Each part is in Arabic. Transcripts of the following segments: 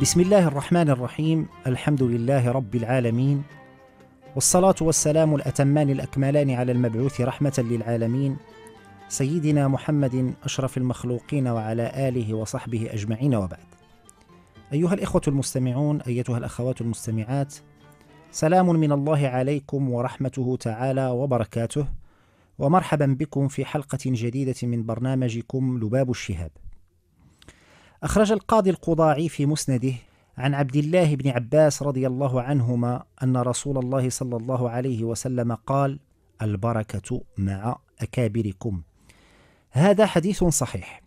بسم الله الرحمن الرحيم الحمد لله رب العالمين والصلاة والسلام الأتمان الأكملان على المبعوث رحمة للعالمين سيدنا محمد أشرف المخلوقين وعلى آله وصحبه أجمعين وبعد أيها الإخوة المستمعون أيتها الأخوات المستمعات سلام من الله عليكم ورحمته تعالى وبركاته ومرحبا بكم في حلقة جديدة من برنامجكم لباب الشهاب أخرج القاضي القضاعي في مسنده عن عبد الله بن عباس رضي الله عنهما أن رسول الله صلى الله عليه وسلم قال: البركة مع أكابركم. هذا حديث صحيح.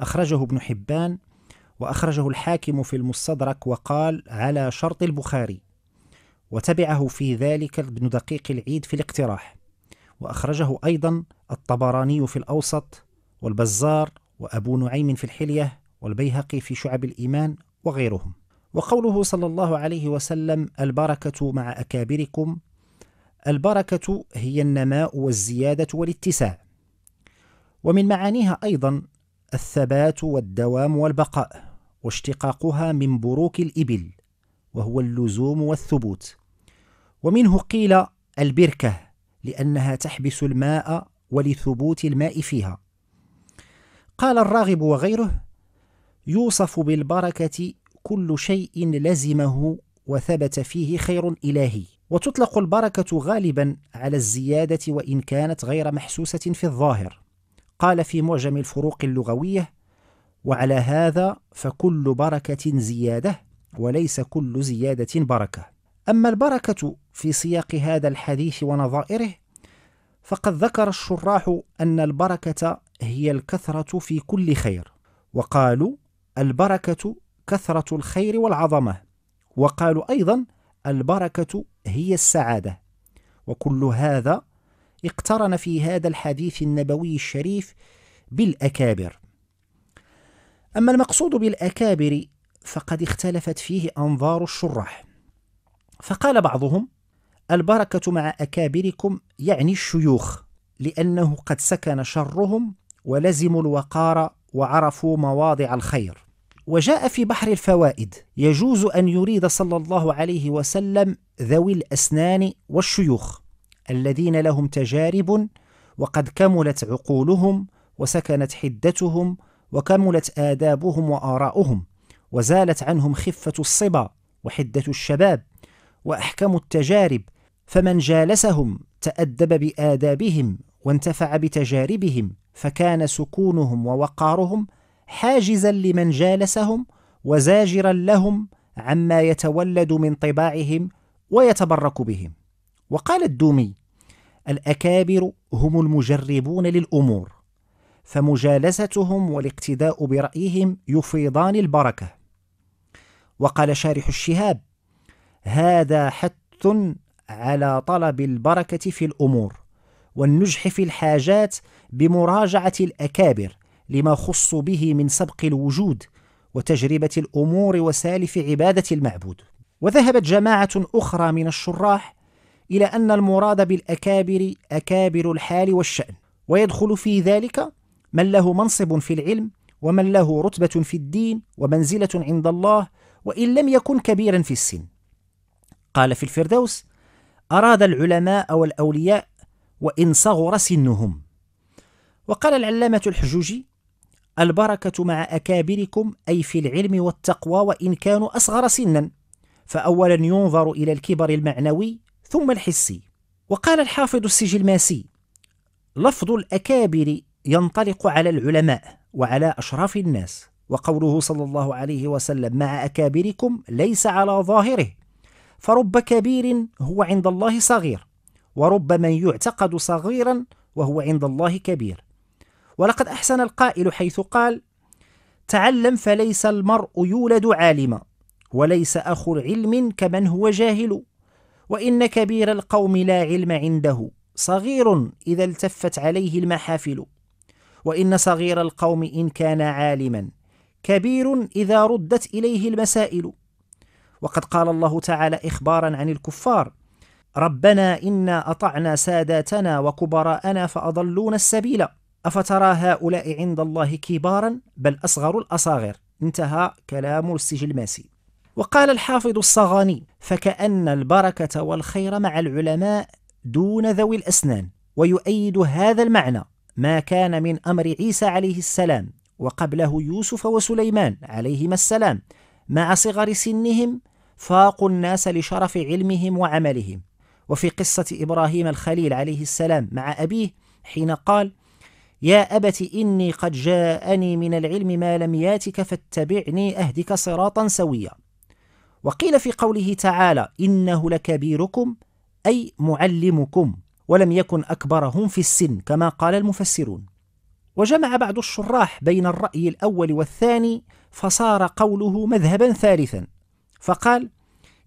أخرجه ابن حبان وأخرجه الحاكم في المستدرك وقال على شرط البخاري وتبعه في ذلك ابن دقيق العيد في الاقتراح وأخرجه أيضا الطبراني في الأوسط والبزار وأبو نعيم في الحلية والبيهقي في شعب الإيمان وغيرهم وقوله صلى الله عليه وسلم البركة مع أكابركم البركة هي النماء والزيادة والاتساع ومن معانيها أيضا الثبات والدوام والبقاء واشتقاقها من بروك الإبل وهو اللزوم والثبوت ومنه قيل البركة لأنها تحبس الماء ولثبوت الماء فيها قال الراغب وغيره يوصف بالبركة كل شيء لزمه وثبت فيه خير إلهي وتطلق البركة غالبا على الزيادة وإن كانت غير محسوسة في الظاهر قال في معجم الفروق اللغوية وعلى هذا فكل بركة زيادة وليس كل زيادة بركة أما البركة في سياق هذا الحديث ونظائره فقد ذكر الشراح أن البركة هي الكثرة في كل خير وقالوا البركة كثرة الخير والعظمة وقالوا أيضا البركة هي السعادة وكل هذا اقترن في هذا الحديث النبوي الشريف بالأكابر أما المقصود بالأكابر فقد اختلفت فيه أنظار الشراح فقال بعضهم البركة مع أكابركم يعني الشيوخ لأنه قد سكن شرهم ولزموا الوقار وعرفوا مواضع الخير وجاء في بحر الفوائد يجوز أن يريد صلى الله عليه وسلم ذوي الأسنان والشيوخ الذين لهم تجارب وقد كملت عقولهم وسكنت حدتهم وكملت آدابهم وآراؤهم وزالت عنهم خفة الصبا وحدة الشباب وأحكم التجارب فمن جالسهم تأدب بآدابهم وانتفع بتجاربهم فكان سكونهم ووقارهم حاجزا لمن جالسهم وزاجرا لهم عما يتولد من طباعهم ويتبرك بهم وقال الدومي الأكابر هم المجربون للأمور فمجالستهم والاقتداء برأيهم يفيضان البركة وقال شارح الشهاب هذا حث على طلب البركة في الأمور والنجح في الحاجات بمراجعة الأكابر لما خصوا به من سبق الوجود وتجربة الأمور وسالف عبادة المعبود وذهبت جماعة أخرى من الشراح إلى أن المراد بالأكابر أكابر الحال والشأن ويدخل في ذلك من له منصب في العلم ومن له رتبة في الدين ومنزلة عند الله وإن لم يكن كبيرا في السن قال في الفردوس أراد العلماء والأولياء وإن صغر سنهم وقال العلامة الحجوجي البركة مع أكابركم أي في العلم والتقوى وإن كانوا أصغر سنا فأولا ينظر إلى الكبر المعنوي ثم الحسي وقال الحافظ السجلماسي لفظ الأكابر ينطلق على العلماء وعلى أشراف الناس وقوله صلى الله عليه وسلم مع أكابركم ليس على ظاهره فرب كبير هو عند الله صغير ورب من يعتقد صغيرا وهو عند الله كبير ولقد أحسن القائل حيث قال تعلم فليس المرء يولد عالما وليس أخو العلم كمن هو جاهل وإن كبير القوم لا علم عنده صغير إذا التفت عليه المحافل وإن صغير القوم إن كان عالما كبير إذا ردت إليه المسائل وقد قال الله تعالى إخبارا عن الكفار ربنا إنا أطعنا ساداتنا وكبراءنا فأضلونا السبيل أفترى هؤلاء عند الله كبارا بل أصغر الأصاغر انتهى كلام السجلماسي وقال الحافظ الصغاني فكأن البركة والخير مع العلماء دون ذوي الأسنان ويؤيد هذا المعنى ما كان من أمر عيسى عليه السلام وقبله يوسف وسليمان عليهما السلام مع صغر سنهم فاقوا الناس لشرف علمهم وعملهم وفي قصة إبراهيم الخليل عليه السلام مع أبيه حين قال يا أبت إني قد جاءني من العلم ما لم ياتك فاتبعني أهدك صراطا سويا وقيل في قوله تعالى إنه لكبيركم أي معلمكم ولم يكن أكبرهم في السن كما قال المفسرون وجمع بعض الشراح بين الرأي الأول والثاني فصار قوله مذهبا ثالثا فقال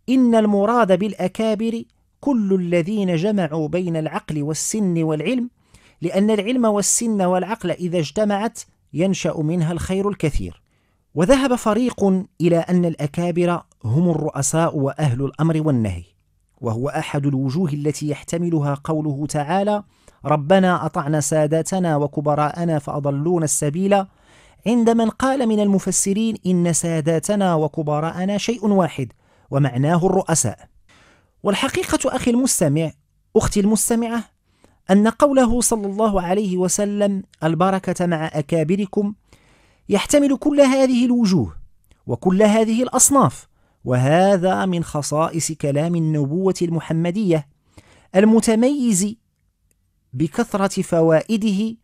إن المراد بالأكابر كل الذين جمعوا بين العقل والسن والعلم لأن العلم والسن والعقل إذا اجتمعت ينشأ منها الخير الكثير. وذهب فريق إلى أن الأكابر هم الرؤساء وأهل الأمر والنهي، وهو أحد الوجوه التي يحتملها قوله تعالى: ربنا أطعنا سادتنا وكبراءنا فأضلونا السبيل عند من قال من المفسرين إن ساداتنا وكبراءنا شيء واحد ومعناه الرؤساء والحقيقة أخي المستمع أختي المستمعة أن قوله صلى الله عليه وسلم البركة مع أكابركم يحتمل كل هذه الوجوه وكل هذه الأصناف وهذا من خصائص كلام النبوة المحمدية المتميز بكثرة فوائده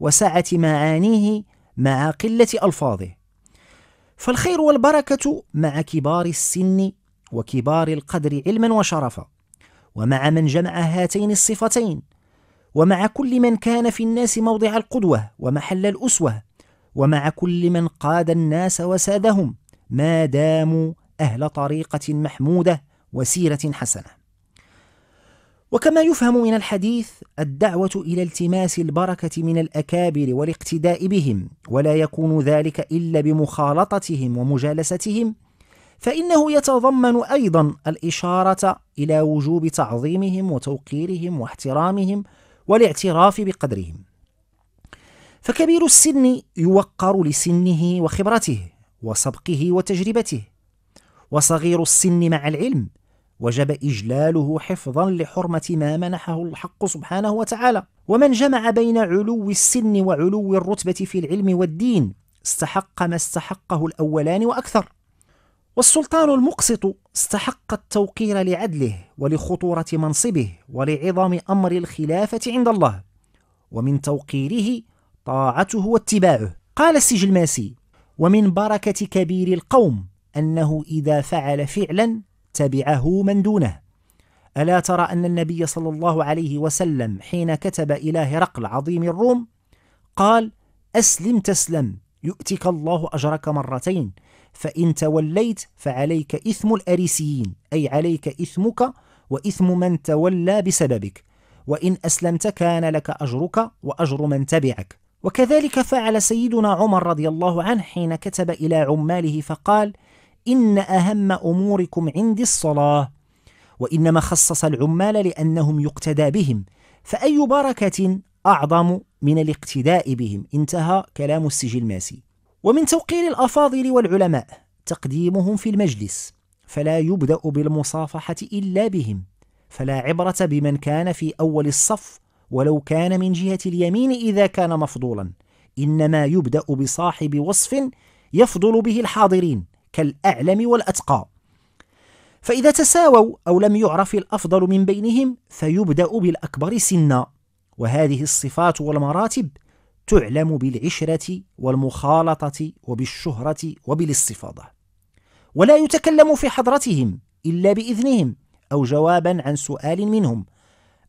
وسعة معانيه مع قلة ألفاظه فالخير والبركة مع كبار السن وكبار القدر علما وشرفا ومع من جمع هاتين الصفتين ومع كل من كان في الناس موضع القدوة ومحل الأسوة ومع كل من قاد الناس وسادهم ما داموا أهل طريقة محمودة وسيرة حسنة وكما يفهم من الحديث الدعوة إلى التماس البركة من الأكابر والاقتداء بهم ولا يكون ذلك إلا بمخالطتهم ومجالستهم فإنه يتضمن أيضا الإشارة إلى وجوب تعظيمهم وتوقيرهم واحترامهم والاعتراف بقدرهم فكبير السن يوقر لسنه وخبرته وسبقه وتجربته وصغير السن مع العلم وجب إجلاله حفظا لحرمة ما منحه الحق سبحانه وتعالى ومن جمع بين علو السن وعلو الرتبة في العلم والدين استحق ما استحقه الأولان وأكثر والسلطان المقسط استحق التوقير لعدله ولخطورة منصبه ولعظم أمر الخلافة عند الله ومن توقيره طاعته واتباعه قال السجلماسي ومن بركة كبير القوم أنه إذا فعل فعلا تبعه من دونه ألا ترى أن النبي صلى الله عليه وسلم حين كتب إلى هرقل عظيم الروم قال أسلم تسلم يؤتك الله أجرك مرتين فإن توليت فعليك إثم الأريسيين أي عليك إثمك وإثم من تولى بسببك وإن أسلمت كان لك أجرك وأجر من تبعك وكذلك فعل سيدنا عمر رضي الله عنه حين كتب إلى عماله فقال إن أهم أموركم عندي الصلاة وإنما خصص العمال لأنهم يقتدى بهم فأي بركة أعظم من الاقتداء بهم انتهى كلام السجل الماسي ومن توقير الأفاضل والعلماء تقديمهم في المجلس فلا يبدأ بالمصافحة إلا بهم فلا عبرة بمن كان في أول الصف ولو كان من جهة اليمين إذا كان مفضولا إنما يبدأ بصاحب وصف يفضل به الحاضرين كالأعلم والأتقى فإذا تساووا أو لم يعرف الأفضل من بينهم فيبدأ بالأكبر سنا وهذه الصفات والمراتب تعلم بالعشرة والمخالطة وبالشهرة وبالاستفاضة ولا يتكلم في حضرتهم إلا بإذنهم أو جوابا عن سؤال منهم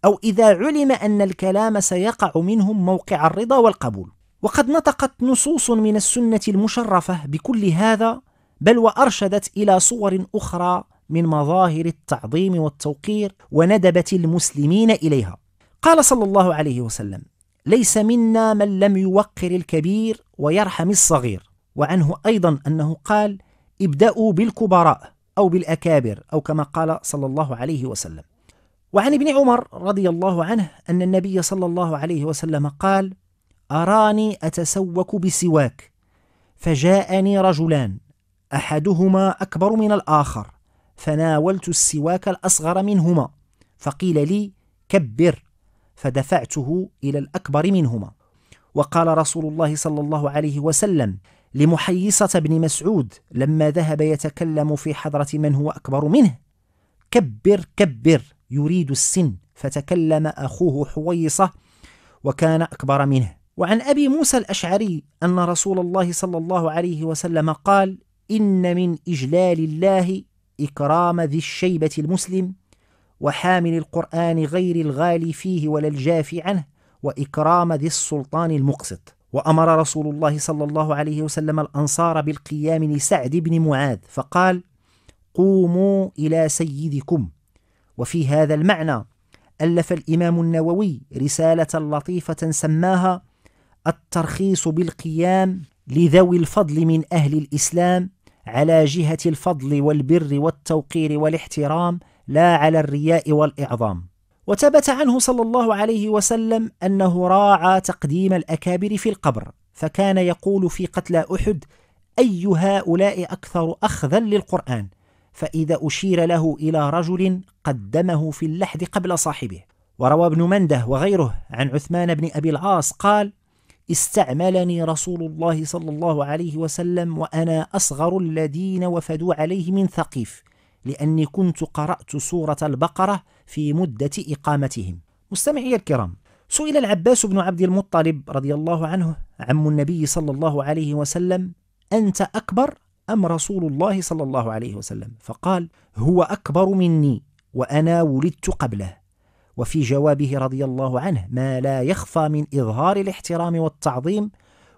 أو إذا علم أن الكلام سيقع منهم موقع الرضا والقبول وقد نطقت نصوص من السنة المشرفة بكل هذا بل وأرشدت إلى صور أخرى من مظاهر التعظيم والتوقير وندبت المسلمين إليها قال صلى الله عليه وسلم ليس منا من لم يوقر الكبير ويرحم الصغير وعنه أيضا أنه قال ابدأوا بالكبراء أو بالأكابر أو كما قال صلى الله عليه وسلم وعن ابن عمر رضي الله عنه أن النبي صلى الله عليه وسلم قال أراني أتسوك بسواك فجاءني رجلان أحدهما أكبر من الآخر فناولت السواك الأصغر منهما فقيل لي كبر فدفعته إلى الأكبر منهما وقال رسول الله صلى الله عليه وسلم لمحيصة بن مسعود لما ذهب يتكلم في حضرة من هو أكبر منه كبر كبر يريد السن فتكلم أخوه حويصة وكان أكبر منه وعن أبي موسى الأشعري أن رسول الله صلى الله عليه وسلم قال إن من إجلال الله إكرام ذي الشيبة المسلم وحامل القرآن غير الغالي فيه ولا الجافي عنه وإكرام ذي السلطان المقسط وأمر رسول الله صلى الله عليه وسلم الأنصار بالقيام لسعد بن معاذ فقال قوموا إلى سيدكم وفي هذا المعنى ألف الإمام النووي رسالة لطيفة سماها الترخيص بالقيام لذوي الفضل من أهل الإسلام على جهة الفضل والبر والتوقير والاحترام لا على الرياء والإعظام وثبت عنه صلى الله عليه وسلم أنه راعى تقديم الأكابر في القبر فكان يقول في قتلى أحد أي هؤلاء أكثر أخذا للقرآن فإذا أشير له إلى رجل قدمه في اللحد قبل صاحبه وروى ابن منده وغيره عن عثمان بن أبي العاص قال استعملني رسول الله صلى الله عليه وسلم وأنا أصغر الذين وفدوا عليه من ثقيف لأني كنت قرأت سورة البقرة في مدة إقامتهم مستمعي الكرام سئل العباس بن عبد المطلب رضي الله عنه عم النبي صلى الله عليه وسلم أنت أكبر أم رسول الله صلى الله عليه وسلم فقال هو أكبر مني وأنا ولدت قبله وفي جوابه رضي الله عنه ما لا يخفى من إظهار الاحترام والتعظيم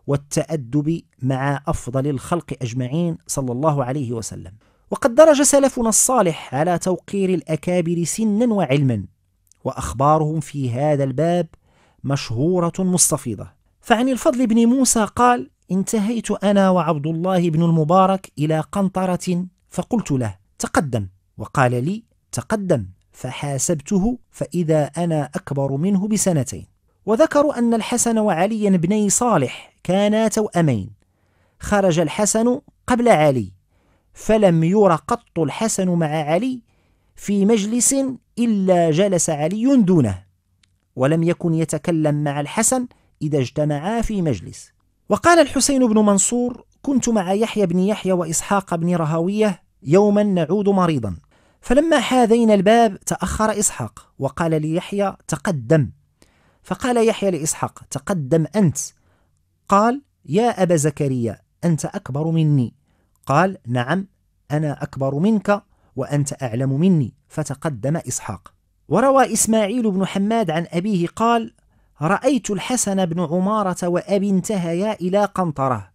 والتأدب مع أفضل الخلق أجمعين صلى الله عليه وسلم وقد درج سلفنا الصالح على توقير الأكابر سنا وعلما وأخبارهم في هذا الباب مشهورة مستفيضة فعن الفضل بن موسى قال انتهيت أنا وعبد الله بن المبارك إلى قنطرة فقلت له تقدم وقال لي تقدم فحاسبته فإذا أنا أكبر منه بسنتين وذكروا أن الحسن وعليا بني صالح كانا توأمين خرج الحسن قبل علي فلم ير قط الحسن مع علي في مجلس إلا جلس علي دونه ولم يكن يتكلم مع الحسن إذا اجتمعا في مجلس وقال الحسين بن منصور كنت مع يحيى بن يحيى وإسحاق بن رهوية يوما نعود مريضا فلما حاذينا الباب تأخر إسحاق وقال ليحيى تقدم فقال يحيى لإسحاق تقدم أنت قال يا أبا زكريا أنت أكبر مني قال نعم أنا أكبر منك وأنت أعلم مني فتقدم إسحاق وروى إسماعيل بن حماد عن أبيه قال رأيت الحسن بن عمارة وأبي انتهيا إلى قنطرة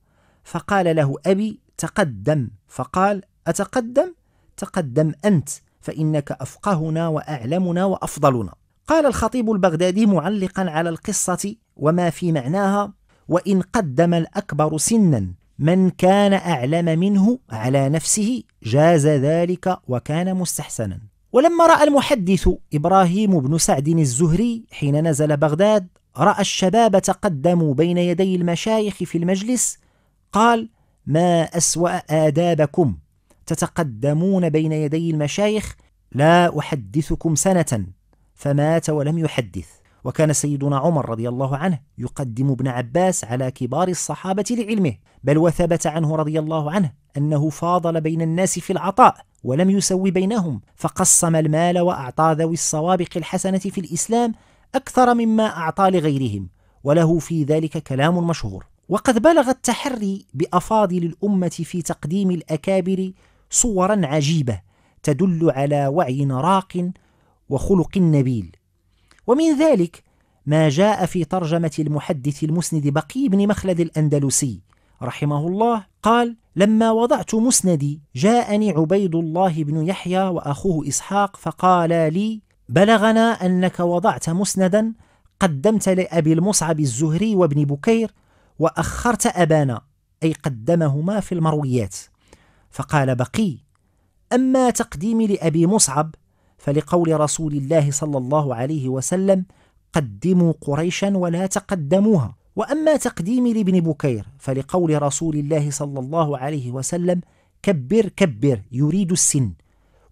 فقال له أبي تقدم فقال أتقدم؟ تقدم أنت فإنك أفقهنا وأعلمنا وأفضلنا قال الخطيب البغدادي معلقا على القصة وما في معناها وإن قدم الأكبر سنا من كان أعلم منه على نفسه جاز ذلك وكان مستحسنا ولما رأى المحدث إبراهيم بن سعد الزهري حين نزل بغداد رأى الشباب تقدموا بين يدي المشايخ في المجلس قال ما أسوأ آدابكم تتقدمون بين يدي المشايخ لا أحدثكم سنة فمات ولم يحدث وكان سيدنا عمر رضي الله عنه يقدم ابن عباس على كبار الصحابة لعلمه بل وثبت عنه رضي الله عنه أنه فاضل بين الناس في العطاء ولم يسوي بينهم فقسم المال وأعطى ذوي السوابق الحسنة في الإسلام أكثر مما أعطى لغيرهم وله في ذلك كلام مشهور وقد بلغ التحري بأفاضل الأمة في تقديم الأكابر صورا عجيبة تدل على وعي راق وخلق نبيل ومن ذلك ما جاء في ترجمة المحدث المسند بقي بن مخلد الأندلسي رحمه الله قال لما وضعت مسندي جاءني عبيد الله بن يحيى وأخوه إسحاق فقالا لي بلغنا أنك وضعت مسندا قدمت لأبي المصعب الزهري وابن بكير وأخرت أبانا أي قدمهما في المرويات فقال بقي أما تقديمي لأبي مصعب فلقول رسول الله صلى الله عليه وسلم قدموا قريشا ولا تقدموها وأما تقديمي لابن بكير فلقول رسول الله صلى الله عليه وسلم كبر كبر يريد السن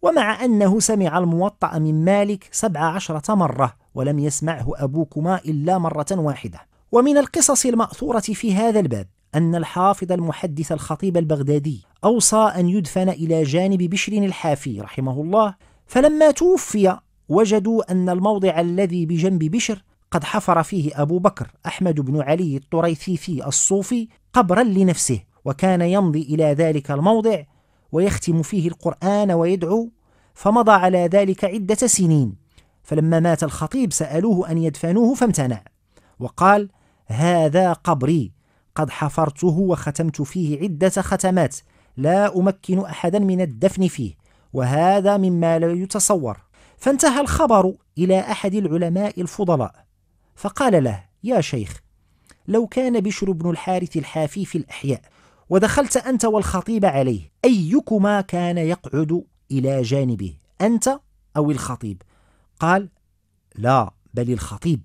ومع أنه سمع الموطأ من مالك سبع عشرة مرة ولم يسمعه أبوكما إلا مرة واحدة ومن القصص المأثورة في هذا الباب أن الحافظ المحدث الخطيب البغدادي أوصى أن يدفن إلى جانب بشر الحافي رحمه الله فلما توفي وجدوا أن الموضع الذي بجنب بشر قد حفر فيه أبو بكر أحمد بن علي الطريثيثي الصوفي قبرا لنفسه وكان يمضي إلى ذلك الموضع ويختم فيه القرآن ويدعو فمضى على ذلك عدة سنين فلما مات الخطيب سألوه أن يدفنوه فامتنع وقال هذا قبري قد حفرته وختمت فيه عدة ختمات لا أمكن أحدا من الدفن فيه وهذا مما لا يتصور فانتهى الخبر إلى أحد العلماء الفضلاء فقال له يا شيخ لو كان بشر بن الحارث الحافي في الأحياء ودخلت أنت والخطيب عليه أيكما كان يقعد إلى جانبه أنت أو الخطيب قال لا بل الخطيب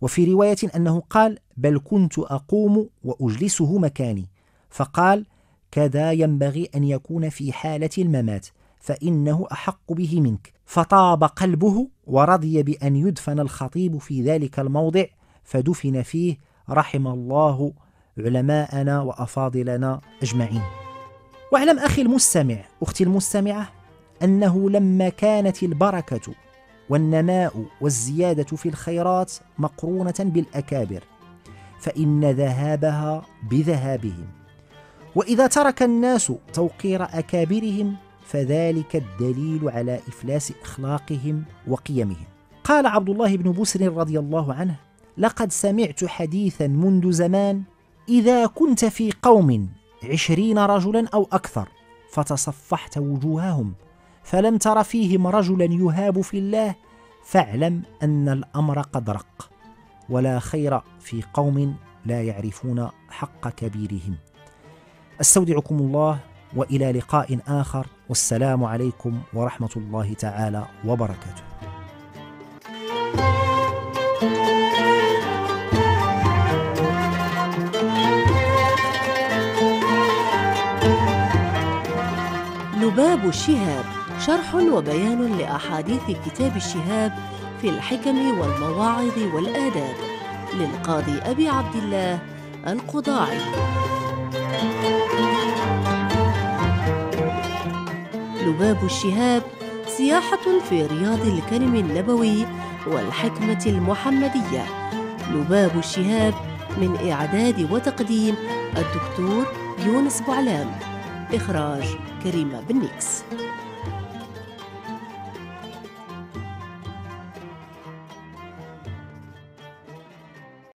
وفي رواية أنه قال بل كنت أقوم وأجلسه مكاني فقال كذا ينبغي أن يكون في حالة الممات فإنه أحق به منك فطاب قلبه ورضي بأن يدفن الخطيب في ذلك الموضع فدفن فيه رحم الله علماءنا وأفاضلنا أجمعين واعلم أخي المستمع أختي المستمعة أنه لما كانت البركة والنماء والزيادة في الخيرات مقرونة بالأكابر فإن ذهابها بذهابهم وإذا ترك الناس توقير أكابرهم فذلك الدليل على إفلاس أخلاقهم وقيمهم قال عبد الله بن بسر رضي الله عنه لقد سمعت حديثا منذ زمان إذا كنت في قوم عشرين رجلا أو أكثر فتصفحت وجوههم فلم تر فيهم رجلا يهاب في الله فاعلم أن الأمر قد رق ولا خير في قوم لا يعرفون حق كبيرهم استودعكم الله والى لقاء اخر والسلام عليكم ورحمه الله تعالى وبركاته لباب الشهاب شرح وبيان لاحاديث كتاب الشهاب في الحكم والمواعظ والاداب للقاضي ابي عبد الله القضاعي لباب الشهاب سياحة في رياض الكرم النبوي والحكمة المحمدية لباب الشهاب من إعداد وتقديم الدكتور يونس بوعلام إخراج كريمة بالنيكس